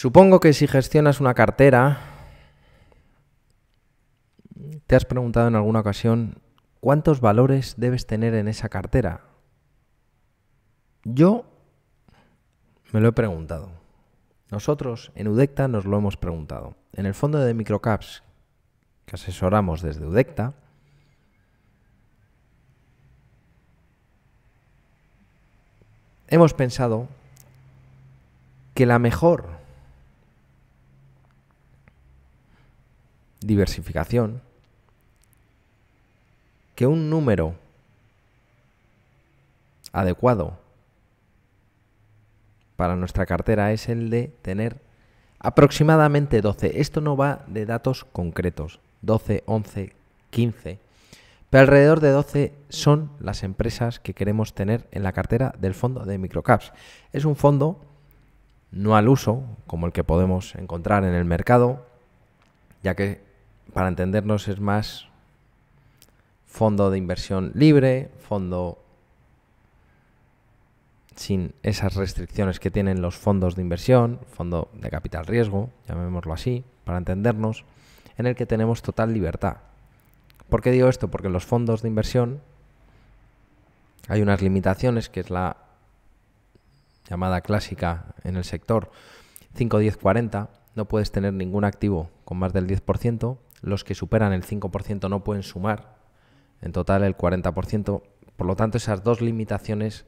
Supongo que si gestionas una cartera, te has preguntado en alguna ocasión cuántos valores debes tener en esa cartera. Yo me lo he preguntado. Nosotros en Udecta nos lo hemos preguntado. En el fondo de microcaps que asesoramos desde Udecta, hemos pensado que la mejor diversificación, que un número adecuado para nuestra cartera es el de tener aproximadamente 12. Esto no va de datos concretos, 12, 11, 15. Pero alrededor de 12 son las empresas que queremos tener en la cartera del fondo de microcaps. Es un fondo no al uso, como el que podemos encontrar en el mercado, ya que para entendernos, es más fondo de inversión libre, fondo sin esas restricciones que tienen los fondos de inversión, fondo de capital riesgo, llamémoslo así, para entendernos, en el que tenemos total libertad. ¿Por qué digo esto? Porque en los fondos de inversión hay unas limitaciones, que es la llamada clásica en el sector 5, 10, 40. No puedes tener ningún activo con más del 10%, los que superan el 5% no pueden sumar, en total el 40%. Por lo tanto, esas dos limitaciones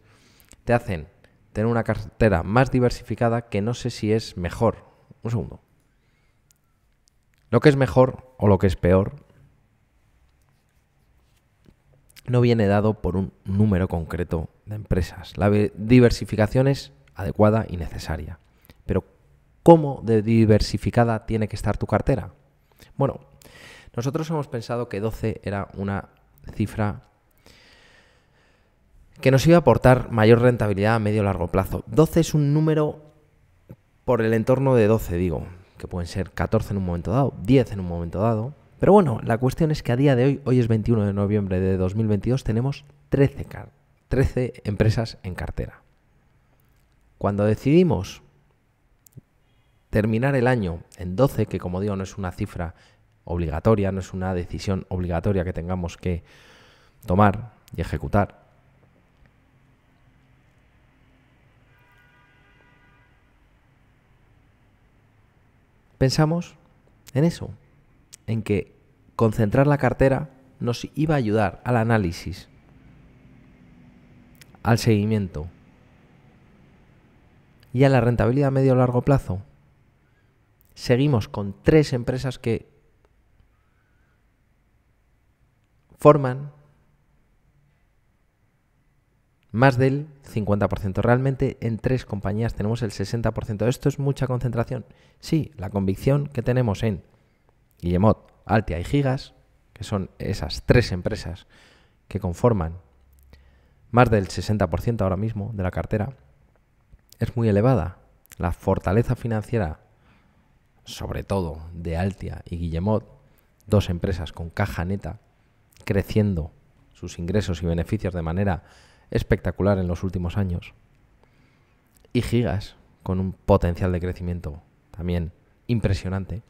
te hacen tener una cartera más diversificada que no sé si es mejor. Un segundo. Lo que es mejor o lo que es peor no viene dado por un número concreto de empresas. La diversificación es adecuada y necesaria. Pero ¿cómo de diversificada tiene que estar tu cartera? Bueno, nosotros hemos pensado que 12 era una cifra que nos iba a aportar mayor rentabilidad a medio largo plazo. 12 es un número por el entorno de 12, digo, que pueden ser 14 en un momento dado, 10 en un momento dado. Pero bueno, la cuestión es que a día de hoy, hoy es 21 de noviembre de 2022, tenemos 13, 13 empresas en cartera. Cuando decidimos terminar el año en 12, que como digo no es una cifra obligatoria, no es una decisión obligatoria que tengamos que tomar y ejecutar. Pensamos en eso, en que concentrar la cartera nos iba a ayudar al análisis, al seguimiento y a la rentabilidad a medio o largo plazo. Seguimos con tres empresas que forman más del 50%. Realmente en tres compañías tenemos el 60%. ¿Esto es mucha concentración? Sí, la convicción que tenemos en Guillemot, Altia y Gigas, que son esas tres empresas que conforman más del 60% ahora mismo de la cartera, es muy elevada. La fortaleza financiera, sobre todo de Altia y Guillemot, dos empresas con caja neta, creciendo sus ingresos y beneficios de manera espectacular en los últimos años, y Gigas, con un potencial de crecimiento también impresionante,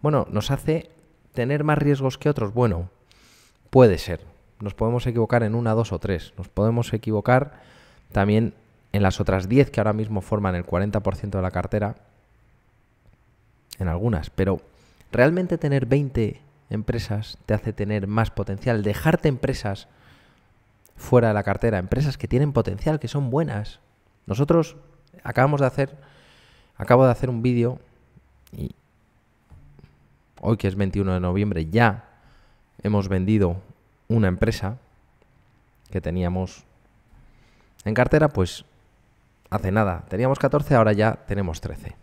bueno, nos hace tener más riesgos que otros. Bueno, puede ser. Nos podemos equivocar en una, dos o tres. Nos podemos equivocar también en las otras 10 que ahora mismo forman el 40% de la cartera. En algunas. Pero realmente tener 20 empresas te hace tener más potencial. Dejarte empresas fuera de la cartera, empresas que tienen potencial, que son buenas. Nosotros acabamos de hacer, acabo de hacer un vídeo y hoy que es 21 de noviembre ya hemos vendido una empresa que teníamos en cartera, pues hace nada. Teníamos 14, ahora ya tenemos 13.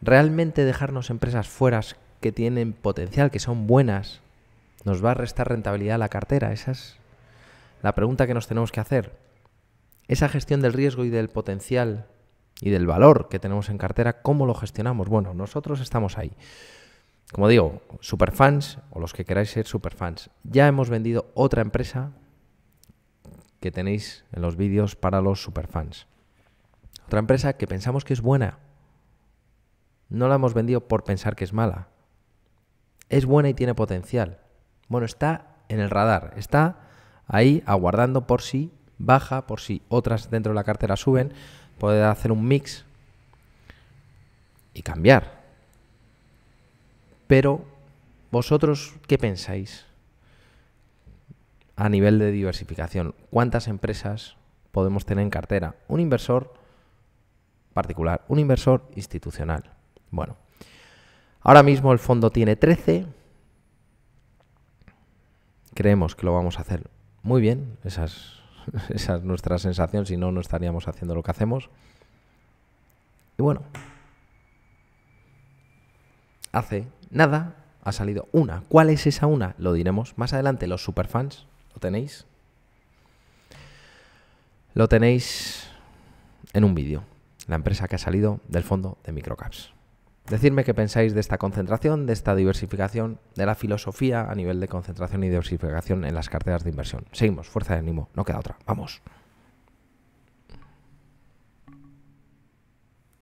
Realmente dejarnos empresas fuera que tienen potencial, que son buenas, ¿nos va a restar rentabilidad la cartera? Esa es la pregunta que nos tenemos que hacer. Esa gestión del riesgo y del potencial y del valor que tenemos en cartera, ¿cómo lo gestionamos? Bueno, nosotros estamos ahí. Como digo, superfans o los que queráis ser superfans, ya hemos vendido otra empresa que tenéis en los vídeos para los superfans. Otra empresa que pensamos que es buena. No la hemos vendido por pensar que es mala es buena y tiene potencial. Bueno, está en el radar, está ahí aguardando por si baja, por si otras dentro de la cartera suben, puede hacer un mix y cambiar. Pero, ¿vosotros qué pensáis a nivel de diversificación? ¿Cuántas empresas podemos tener en cartera? Un inversor particular, un inversor institucional. Bueno, Ahora mismo el fondo tiene 13. Creemos que lo vamos a hacer muy bien. Esa es, nuestra sensación. Si no, no estaríamos haciendo lo que hacemos. Y bueno, hace nada ha salido una. ¿Cuál es esa una? Lo diremos más adelante. Los superfans, ¿lo tenéis? Lo tenéis en un vídeo. La empresa que ha salido del fondo de Microcaps. Decidme qué pensáis de esta concentración, de esta diversificación, de la filosofía a nivel de concentración y diversificación en las carteras de inversión. Seguimos, fuerza de ánimo, no queda otra. Vamos.